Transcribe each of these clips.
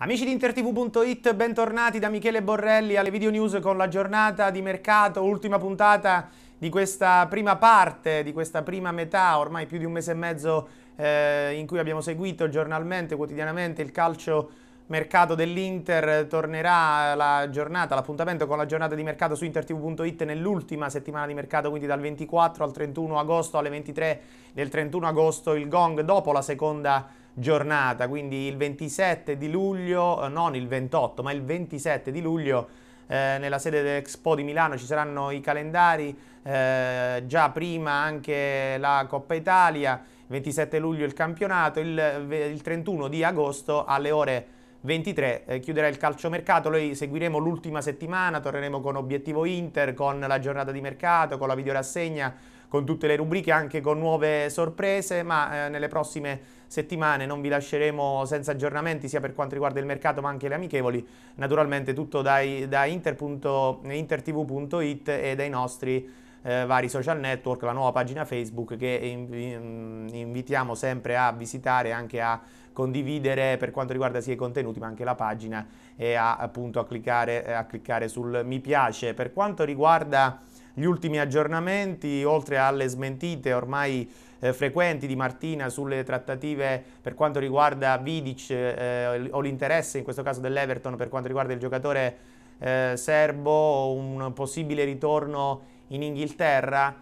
Amici di intertv.it, bentornati da Michele Borrelli alle video news con la giornata di mercato, ultima puntata di questa prima parte, di questa prima metà, ormai più di un mese e mezzo eh, in cui abbiamo seguito giornalmente, quotidianamente il calcio mercato dell'Inter tornerà la giornata, l'appuntamento con la giornata di mercato su intertv.it nell'ultima settimana di mercato, quindi dal 24 al 31 agosto alle 23 del 31 agosto il gong dopo la seconda giornata, quindi il 27 di luglio, eh, non il 28, ma il 27 di luglio eh, nella sede dell'Expo di Milano ci saranno i calendari, eh, già prima anche la Coppa Italia, il 27 luglio il campionato, il, il 31 di agosto alle ore 23 eh, chiuderà il calciomercato, noi seguiremo l'ultima settimana, torneremo con Obiettivo Inter, con la giornata di mercato, con la videorassegna con tutte le rubriche, anche con nuove sorprese, ma eh, nelle prossime settimane non vi lasceremo senza aggiornamenti sia per quanto riguarda il mercato ma anche le amichevoli, naturalmente tutto dai, da intertv.it e dai nostri eh, vari social network, la nuova pagina Facebook che in, mm, invitiamo sempre a visitare e anche a condividere per quanto riguarda sia i contenuti ma anche la pagina e a, appunto a cliccare, a cliccare sul mi piace. Per quanto riguarda gli ultimi aggiornamenti, oltre alle smentite ormai eh, frequenti di Martina sulle trattative per quanto riguarda Vidic eh, o l'interesse in questo caso dell'Everton per quanto riguarda il giocatore eh, serbo o un possibile ritorno in Inghilterra,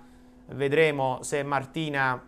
vedremo se Martina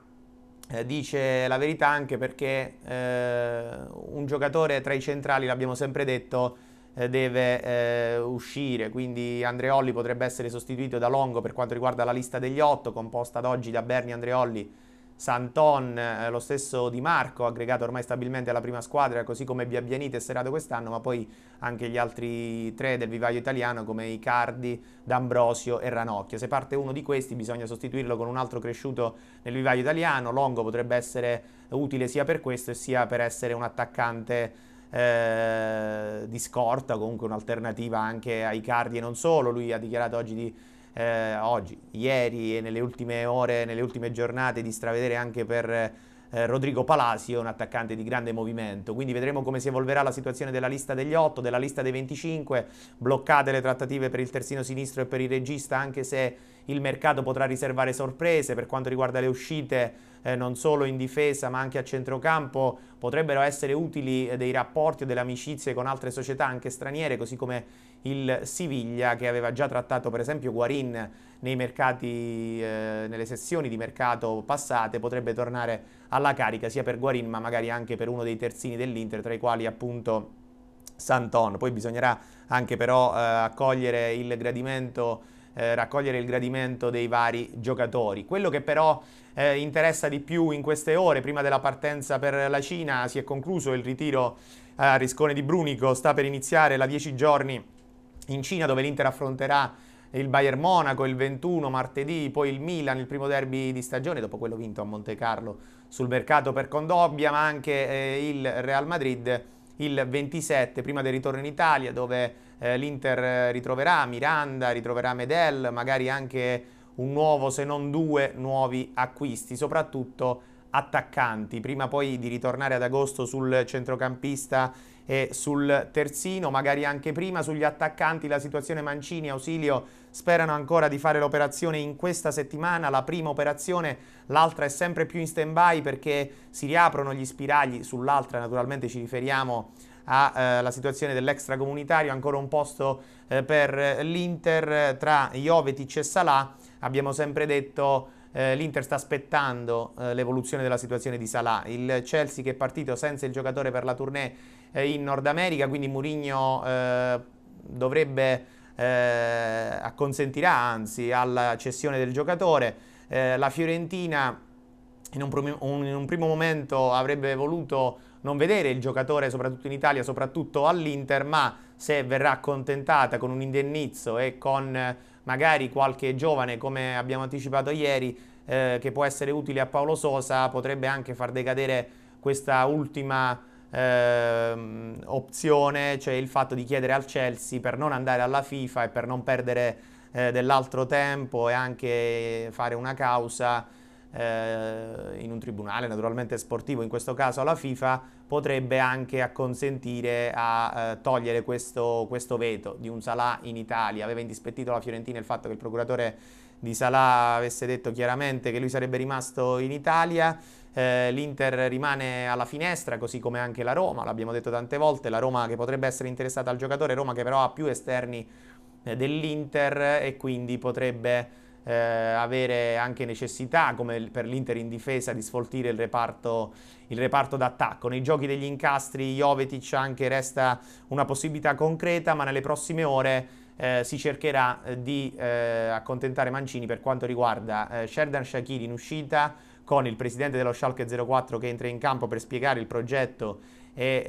eh, dice la verità anche perché eh, un giocatore tra i centrali, l'abbiamo sempre detto, eh, deve eh, uscire, quindi Andreolli potrebbe essere sostituito da Longo per quanto riguarda la lista degli otto, composta ad oggi da Berni Andreolli, Santon, eh, lo stesso Di Marco, aggregato ormai stabilmente alla prima squadra, così come Biabianite e Serato quest'anno, ma poi anche gli altri tre del vivaio italiano come Icardi, D'Ambrosio e Ranocchio. Se parte uno di questi bisogna sostituirlo con un altro cresciuto nel vivaio italiano, Longo potrebbe essere utile sia per questo sia per essere un attaccante eh, di scorta, comunque un'alternativa anche ai cardi e non solo. Lui ha dichiarato oggi di eh, oggi, ieri e nelle ultime ore, nelle ultime giornate di stravedere anche per eh, Rodrigo Palacio, un attaccante di grande movimento. Quindi vedremo come si evolverà la situazione della lista degli 8, della lista dei 25, bloccate le trattative per il terzino sinistro e per il regista, anche se il mercato potrà riservare sorprese per quanto riguarda le uscite eh, non solo in difesa ma anche a centrocampo potrebbero essere utili eh, dei rapporti o delle amicizie con altre società anche straniere così come il Siviglia che aveva già trattato per esempio Guarin mercati, eh, nelle sessioni di mercato passate potrebbe tornare alla carica sia per Guarin ma magari anche per uno dei terzini dell'Inter tra i quali appunto Santon. Poi bisognerà anche però eh, il eh, raccogliere il gradimento dei vari giocatori. Quello che però eh, interessa di più in queste ore, prima della partenza per la Cina, si è concluso il ritiro a Riscone di Brunico, sta per iniziare la 10 giorni in Cina dove l'Inter affronterà il Bayern Monaco il 21 martedì, poi il Milan, il primo derby di stagione dopo quello vinto a Monte Carlo sul mercato per Condobbia, ma anche eh, il Real Madrid il 27 prima del ritorno in Italia dove eh, l'Inter eh, ritroverà Miranda, ritroverà Medel, magari anche un nuovo se non due nuovi acquisti, soprattutto attaccanti, prima poi di ritornare ad agosto sul centrocampista e sul terzino, magari anche prima. Sugli attaccanti la situazione Mancini, Ausilio sperano ancora di fare l'operazione in questa settimana, la prima operazione, l'altra è sempre più in stand-by perché si riaprono gli spiragli, sull'altra naturalmente ci riferiamo alla eh, situazione dell'extracomunitario, ancora un posto eh, per l'Inter tra Jovetic e Salah, abbiamo sempre detto eh, l'Inter sta aspettando eh, l'evoluzione della situazione di Salah, il Chelsea che è partito senza il giocatore per la tournée eh, in Nord America, quindi Mourinho eh, dovrebbe eh, acconsentirà anzi alla cessione del giocatore, eh, la Fiorentina in un, un, in un primo momento avrebbe voluto non vedere il giocatore soprattutto in Italia, soprattutto all'Inter, ma se verrà accontentata con un indennizzo e con magari qualche giovane, come abbiamo anticipato ieri, eh, che può essere utile a Paolo Sosa, potrebbe anche far decadere questa ultima eh, opzione, cioè il fatto di chiedere al Chelsea per non andare alla FIFA e per non perdere eh, dell'altro tempo e anche fare una causa eh, in un tribunale naturalmente sportivo, in questo caso alla FIFA, potrebbe anche acconsentire a eh, togliere questo, questo, veto di un Salah in Italia. Aveva indispettito la Fiorentina il fatto che il procuratore di Salah avesse detto chiaramente che lui sarebbe rimasto in Italia. Eh, L'Inter rimane alla finestra, così come anche la Roma, l'abbiamo detto tante volte, la Roma che potrebbe essere interessata al giocatore, Roma che però ha più esterni eh, dell'Inter e quindi potrebbe eh, avere anche necessità, come per l'Inter in difesa, di sfoltire il reparto, il reparto d'attacco. Nei giochi degli incastri Jovetic anche resta una possibilità concreta, ma nelle prossime ore eh, si cercherà eh, di eh, accontentare Mancini per quanto riguarda eh, Sherdan Shakiri in uscita, con il presidente dello Schalke 04 che entra in campo per spiegare il progetto e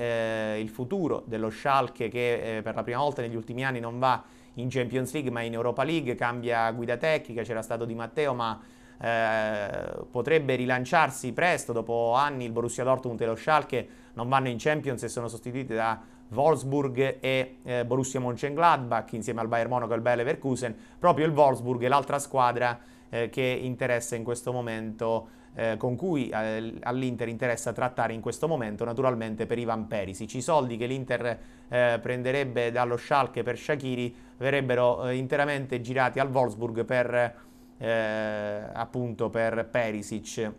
eh, il futuro dello Schalke che eh, per la prima volta negli ultimi anni non va in Champions League ma in Europa League, cambia guida tecnica, c'era stato Di Matteo ma eh, potrebbe rilanciarsi presto, dopo anni il Borussia Dortmund e lo Schalke non vanno in Champions e sono sostituiti da Wolfsburg e eh, Borussia Mönchengladbach insieme al Bayern Monaco e al Bayer Leverkusen. Proprio il Wolfsburg è l'altra squadra eh, che interessa in questo momento eh, con cui eh, all'Inter interessa trattare in questo momento naturalmente per Ivan Perisic. I soldi che l'Inter eh, prenderebbe dallo Schalke per Shakiri verrebbero eh, interamente girati al Wolfsburg per appunto per Perisic.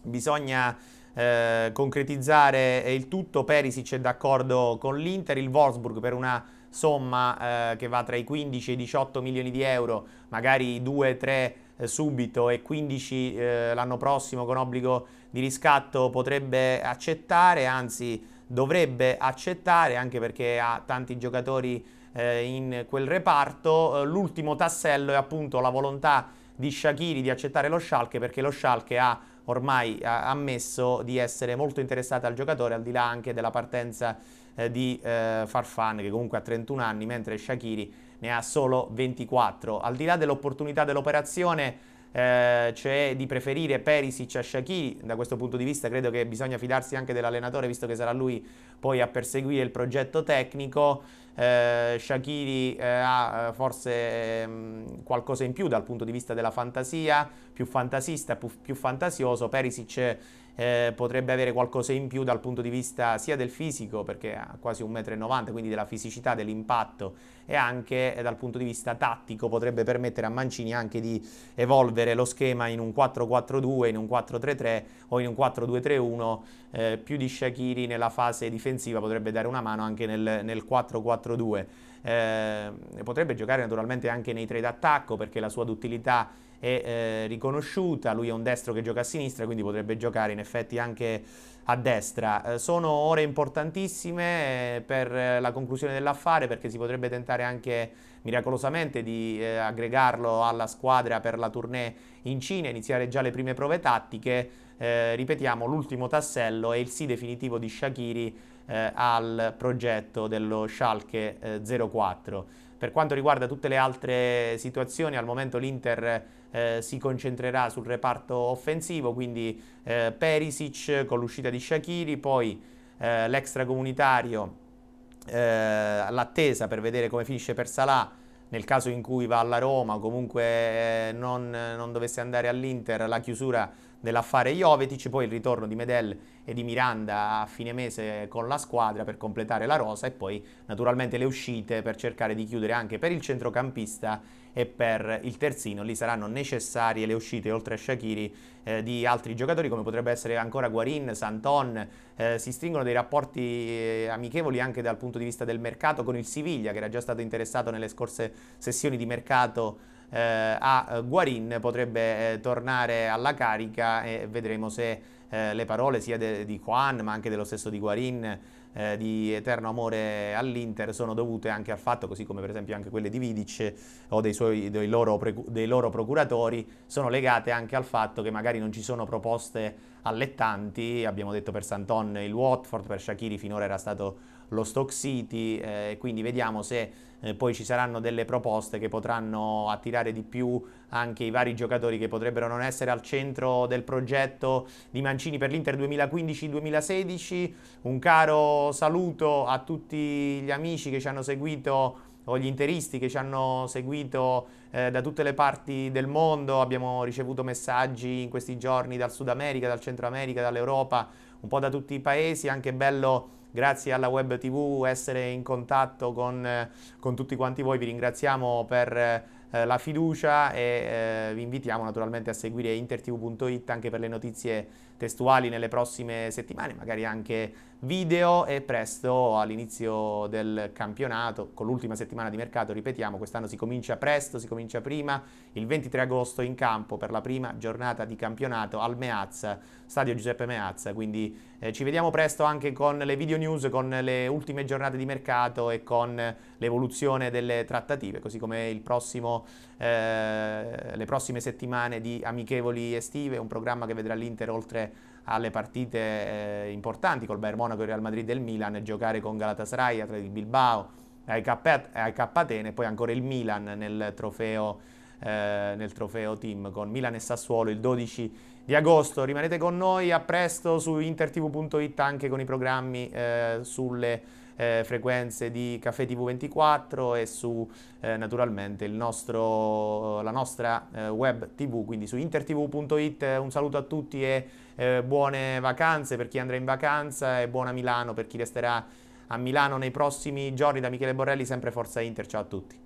Bisogna eh, concretizzare il tutto. Perisic è d'accordo con l'Inter, il Wolfsburg per una somma eh, che va tra i 15 e i 18 milioni di euro, magari 2-3 eh, subito e 15 eh, l'anno prossimo con obbligo di riscatto potrebbe accettare, anzi dovrebbe accettare anche perché ha tanti giocatori eh, in quel reparto. Eh, l'ultimo tassello è appunto la volontà di Shakiri di accettare lo Schalke perché lo Schalke ha ormai ha ammesso di essere molto interessata al giocatore, al di là anche della partenza eh, di eh, Farfan, che comunque ha 31 anni, mentre Shakiri ne ha solo 24. Al di là dell'opportunità dell'operazione, eh, cioè di preferire Perisic a Shaqiri, da questo punto di vista credo che bisogna fidarsi anche dell'allenatore visto che sarà lui poi a perseguire il progetto tecnico, eh, Shaqiri eh, ha eh, forse mh, ehm, qualcosa in più dal punto di vista della fantasia, più fantasista, più, più fantasioso, Perisic eh, potrebbe avere qualcosa in più dal punto di vista sia del fisico, perché ha quasi 1,90 m, quindi della fisicità, dell'impatto, e anche eh, dal punto di vista tattico potrebbe permettere a Mancini anche di evolvere lo schema in un 4-4-2, in un 4-3-3 o in un 4-2-3-1, eh, più di Shakiri nella fase difensiva potrebbe dare una mano anche nel, nel 4-4-2. Eh, potrebbe giocare naturalmente anche nei tre d'attacco perché la sua duttilità è eh, riconosciuta, lui è un destro che gioca a sinistra, quindi potrebbe giocare in effetti anche a destra. Eh, sono ore importantissime eh, per eh, la conclusione dell'affare perché si potrebbe tentare anche miracolosamente di eh, aggregarlo alla squadra per la tournée in Cina, iniziare già le prime prove tattiche. Eh, ripetiamo, l'ultimo tassello è il sì definitivo di Shakiri eh, al progetto dello Schalke eh, 04. Per quanto riguarda tutte le altre situazioni, al momento l'Inter eh, si concentrerà sul reparto offensivo, quindi eh, Perisic con l'uscita di Shakiri, poi eh, l'extracomunitario, eh, all'attesa per vedere come finisce per Salah nel caso in cui va alla Roma o comunque eh, non, non, dovesse andare all'Inter la chiusura dell'affare Jovetic, poi il ritorno di Medel e di Miranda a fine mese con la squadra per completare la rosa e poi naturalmente le uscite per cercare di chiudere anche per il centrocampista e per il terzino lì saranno necessarie le uscite oltre a Shakiri eh, di altri giocatori come potrebbe essere ancora Guarin, Santon, eh, si stringono dei rapporti eh, amichevoli anche dal punto di vista del mercato con il Siviglia che era già stato interessato nelle scorse sessioni di mercato eh, a Guarin, potrebbe eh, tornare alla carica e vedremo se eh, le parole sia de, di Juan ma anche dello stesso di Guarin eh, di eterno amore all'Inter sono dovute anche al fatto, così come per esempio anche quelle di Vidic o dei, suoi, dei, loro, dei loro procuratori, sono legate anche al fatto che magari non ci sono proposte allettanti, abbiamo detto per Santon il Watford, per Shakiri finora era stato lo Stock City, eh, quindi vediamo se eh, poi ci saranno delle proposte che potranno attirare di più anche i vari giocatori che potrebbero non essere al centro del progetto di Mancini per l'Inter 2015-2016. Un caro saluto a tutti gli amici che ci hanno seguito o gli interisti che ci hanno seguito eh, da tutte le parti del mondo, abbiamo ricevuto messaggi in questi giorni dal Sud America, dal Centro America, dall'Europa, un po' da tutti i paesi, anche bello grazie alla web tv essere in contatto con, eh, con tutti quanti voi, vi ringraziamo per eh, la fiducia e eh, vi invitiamo naturalmente a seguire intertv.it anche per le notizie testuali nelle prossime settimane, magari anche video e presto all'inizio del campionato, con l'ultima settimana di mercato, ripetiamo, quest'anno si comincia presto, si comincia prima, il 23 agosto in campo per la prima giornata di campionato al Meazza, stadio Giuseppe Meazza, quindi eh, ci vediamo presto anche con le video news, con le ultime giornate di mercato e con l'evoluzione delle trattative, così come il prossimo eh, le prossime settimane di amichevoli estive, un programma che vedrà l'Inter oltre alle partite eh, importanti col Bayern Monaco, il Real Madrid e il Milan, giocare con Galatasaray, Atletico Bilbao, AK Atene e poi ancora il Milan nel trofeo, eh, nel trofeo team con Milan e Sassuolo il 12 di agosto. Rimanete con noi, a presto su intertv.it anche con i programmi eh, sulle eh, frequenze di Caffè TV24 e su eh, naturalmente nostro, la nostra eh, web TV, quindi su intertv.it. Un saluto a tutti e eh, buone vacanze per chi andrà in vacanza e buona Milano per chi resterà a Milano nei prossimi giorni. Da Michele Borrelli, sempre Forza Inter. Ciao a tutti.